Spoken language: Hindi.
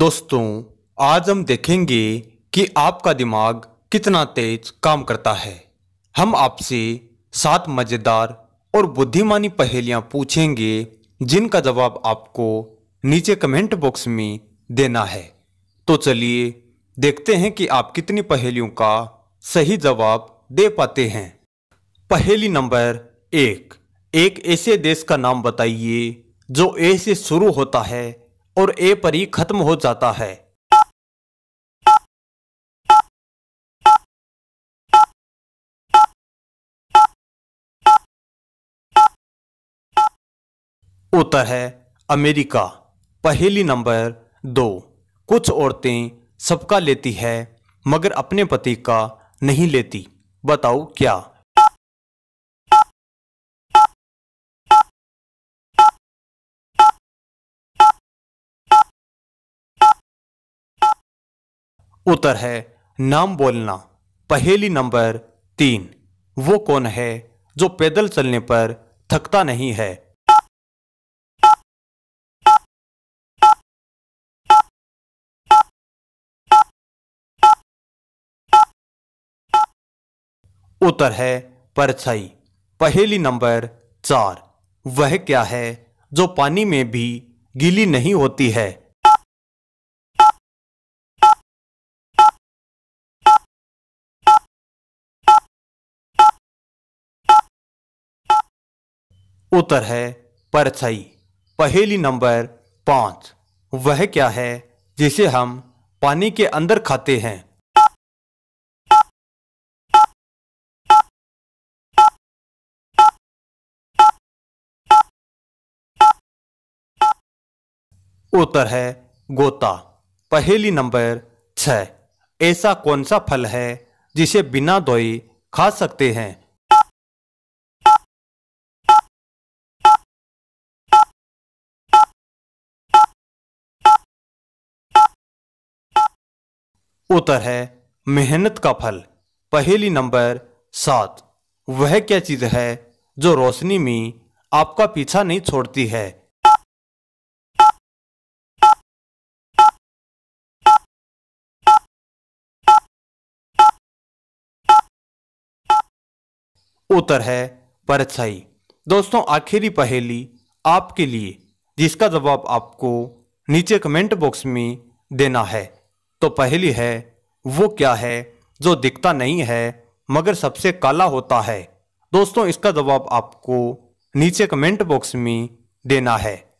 दोस्तों आज हम देखेंगे कि आपका दिमाग कितना तेज काम करता है हम आपसे सात मज़ेदार और बुद्धिमानी पहेलियां पूछेंगे जिनका जवाब आपको नीचे कमेंट बॉक्स में देना है तो चलिए देखते हैं कि आप कितनी पहेलियों का सही जवाब दे पाते हैं पहेली नंबर एक एक ऐसे देश का नाम बताइए जो ए से शुरू होता है और ए पर ही खत्म हो जाता है उत्तर है अमेरिका पहली नंबर दो कुछ औरतें सबका लेती है मगर अपने पति का नहीं लेती बताओ क्या उत्तर है नाम बोलना पहेली नंबर तीन वो कौन है जो पैदल चलने पर थकता नहीं है उत्तर है परछाई पहेली नंबर चार वह क्या है जो पानी में भी गीली नहीं होती है उत्तर है परछाई पहेली नंबर पांच वह क्या है जिसे हम पानी के अंदर खाते हैं उत्तर है गोता पहेली नंबर छह ऐसा कौन सा फल है जिसे बिना धोए खा सकते हैं उत्तर है मेहनत का फल पहेली नंबर सात वह क्या चीज है जो रोशनी में आपका पीछा नहीं छोड़ती है उत्तर है परछाई दोस्तों आखिरी पहेली आपके लिए जिसका जवाब आपको नीचे कमेंट बॉक्स में देना है तो पहली है वो क्या है जो दिखता नहीं है मगर सबसे काला होता है दोस्तों इसका जवाब आपको नीचे कमेंट बॉक्स में देना है